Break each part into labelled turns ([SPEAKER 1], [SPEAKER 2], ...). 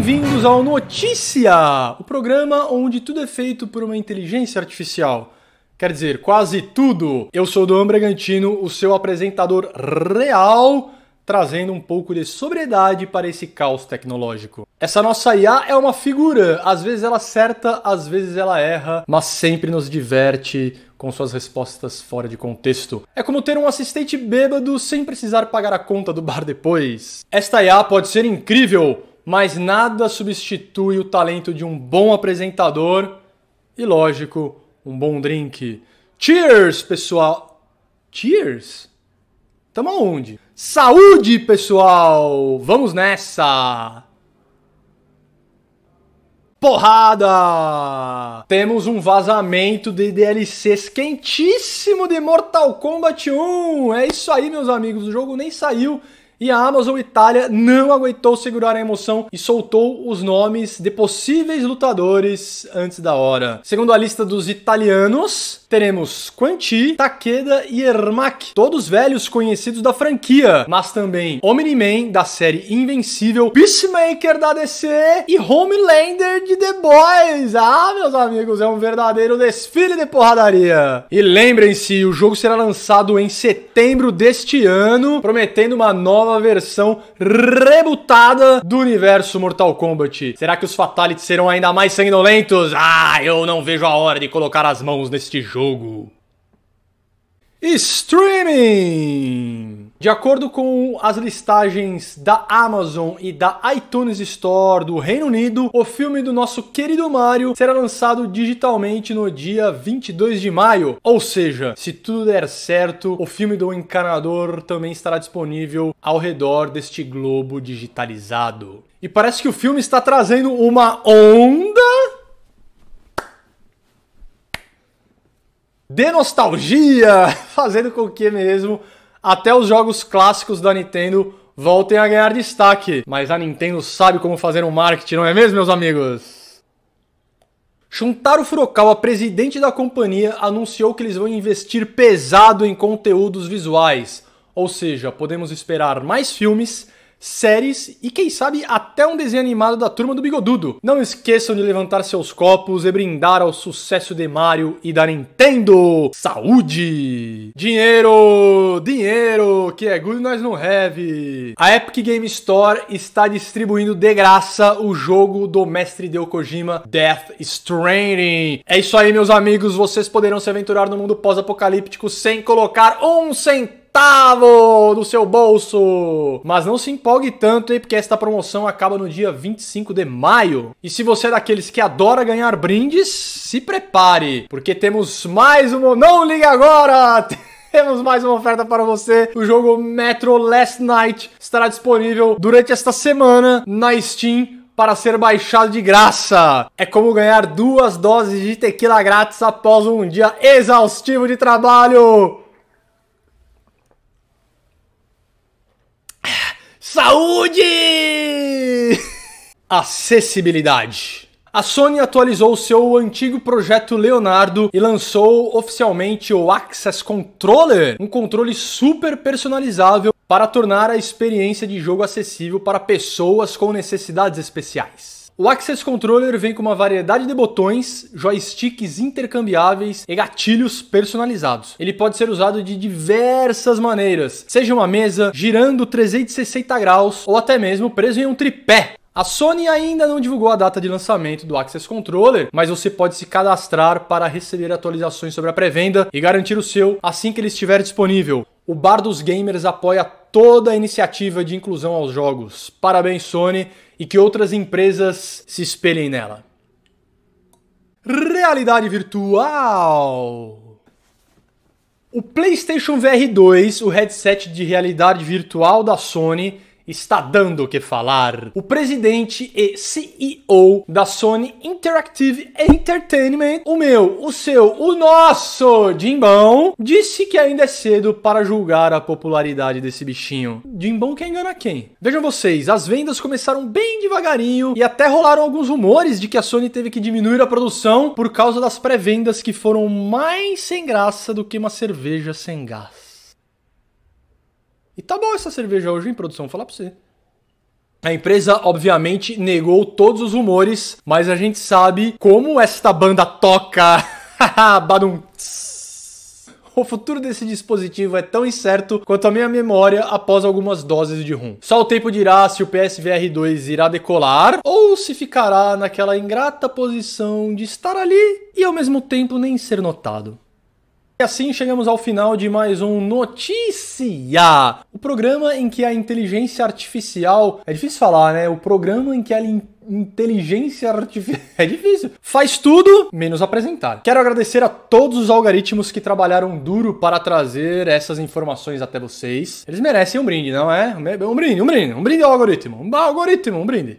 [SPEAKER 1] Bem-vindos ao Notícia, o programa onde tudo é feito por uma inteligência artificial. Quer dizer, quase tudo. Eu sou o Dom Bragantino, o seu apresentador real, trazendo um pouco de sobriedade para esse caos tecnológico. Essa nossa IA é uma figura, às vezes ela acerta, às vezes ela erra, mas sempre nos diverte com suas respostas fora de contexto. É como ter um assistente bêbado sem precisar pagar a conta do bar depois. Esta IA pode ser incrível, mas nada substitui o talento de um bom apresentador e, lógico, um bom drink. Cheers, pessoal! Cheers? Tamo onde? Saúde, pessoal! Vamos nessa! Porrada! Temos um vazamento de DLCs quentíssimo de Mortal Kombat 1. É isso aí, meus amigos. O jogo nem saiu e a Amazon Itália não aguentou segurar a emoção e soltou os nomes de possíveis lutadores antes da hora. Segundo a lista dos italianos, teremos Quanti, Takeda e Ermac, todos velhos conhecidos da franquia, mas também Omni-Man da série Invencível, Peacemaker da DC e Homelander de The Boys. Ah, meus amigos, é um verdadeiro desfile de porradaria. E lembrem-se, o jogo será lançado em setembro deste ano, prometendo uma nova nova versão rebutada do universo Mortal Kombat. Será que os Fatalities serão ainda mais sanguinolentos? Ah, eu não vejo a hora de colocar as mãos neste jogo. Streaming! De acordo com as listagens da Amazon e da iTunes Store do Reino Unido, o filme do nosso querido Mario será lançado digitalmente no dia 22 de maio. Ou seja, se tudo der certo, o filme do Encanador também estará disponível ao redor deste globo digitalizado. E parece que o filme está trazendo uma onda de nostalgia, fazendo com que mesmo até os jogos clássicos da Nintendo voltem a ganhar destaque. Mas a Nintendo sabe como fazer um marketing, não é mesmo, meus amigos? Shuntaro Furukawa, presidente da companhia, anunciou que eles vão investir pesado em conteúdos visuais. Ou seja, podemos esperar mais filmes séries e quem sabe até um desenho animado da turma do Bigodudo. Não esqueçam de levantar seus copos e brindar ao sucesso de Mario e da Nintendo. Saúde! Dinheiro! Dinheiro! Que é good nós não have. A Epic Game Store está distribuindo de graça o jogo do mestre de Okojima, Death Stranding. É isso aí, meus amigos. Vocês poderão se aventurar no mundo pós-apocalíptico sem colocar um centavo centavo do seu bolso. Mas não se empolgue tanto hein, porque esta promoção acaba no dia 25 de maio. E se você é daqueles que adora ganhar brindes, se prepare, porque temos mais uma... Não ligue agora! Temos mais uma oferta para você. O jogo Metro Last Night estará disponível durante esta semana na Steam para ser baixado de graça. É como ganhar duas doses de tequila grátis após um dia exaustivo de trabalho. Saúde! Acessibilidade. A Sony atualizou seu antigo projeto Leonardo e lançou oficialmente o Access Controller, um controle super personalizável para tornar a experiência de jogo acessível para pessoas com necessidades especiais. O Access Controller vem com uma variedade de botões, joysticks intercambiáveis e gatilhos personalizados. Ele pode ser usado de diversas maneiras, seja uma mesa, girando 360 graus ou até mesmo preso em um tripé. A Sony ainda não divulgou a data de lançamento do Access Controller, mas você pode se cadastrar para receber atualizações sobre a pré-venda e garantir o seu assim que ele estiver disponível. O Bar dos Gamers apoia toda a iniciativa de inclusão aos jogos. Parabéns, Sony, e que outras empresas se espelhem nela. Realidade virtual. O PlayStation VR 2, o headset de realidade virtual da Sony, está dando o que falar. O presidente e CEO da Sony Interactive Entertainment, o meu, o seu, o nosso Jimbão, disse que ainda é cedo para julgar a popularidade desse bichinho. Jimbão quem engana quem? Vejam vocês, as vendas começaram bem devagarinho e até rolaram alguns rumores de que a Sony teve que diminuir a produção por causa das pré-vendas que foram mais sem graça do que uma cerveja sem gás. E tá bom essa cerveja hoje em produção, vou falar pra você. A empresa, obviamente, negou todos os rumores, mas a gente sabe como esta banda toca. Badum. O futuro desse dispositivo é tão incerto quanto a minha memória após algumas doses de rum. Só o tempo dirá se o PSVR 2 irá decolar ou se ficará naquela ingrata posição de estar ali e ao mesmo tempo nem ser notado. E assim chegamos ao final de mais um Notícia! O programa em que a inteligência artificial. É difícil falar, né? O programa em que a inteligência artificial. É difícil. Faz tudo menos apresentar. Quero agradecer a todos os algoritmos que trabalharam duro para trazer essas informações até vocês. Eles merecem um brinde, não é? Um brinde, um brinde, um brinde ao algoritmo. Um algoritmo, um brinde.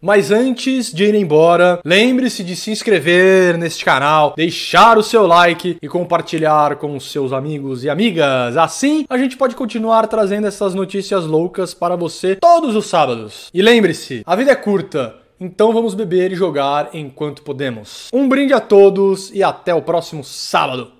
[SPEAKER 1] Mas antes de ir embora, lembre-se de se inscrever neste canal, deixar o seu like e compartilhar com seus amigos e amigas. Assim, a gente pode continuar trazendo essas notícias loucas para você todos os sábados. E lembre-se, a vida é curta, então vamos beber e jogar enquanto podemos. Um brinde a todos e até o próximo sábado.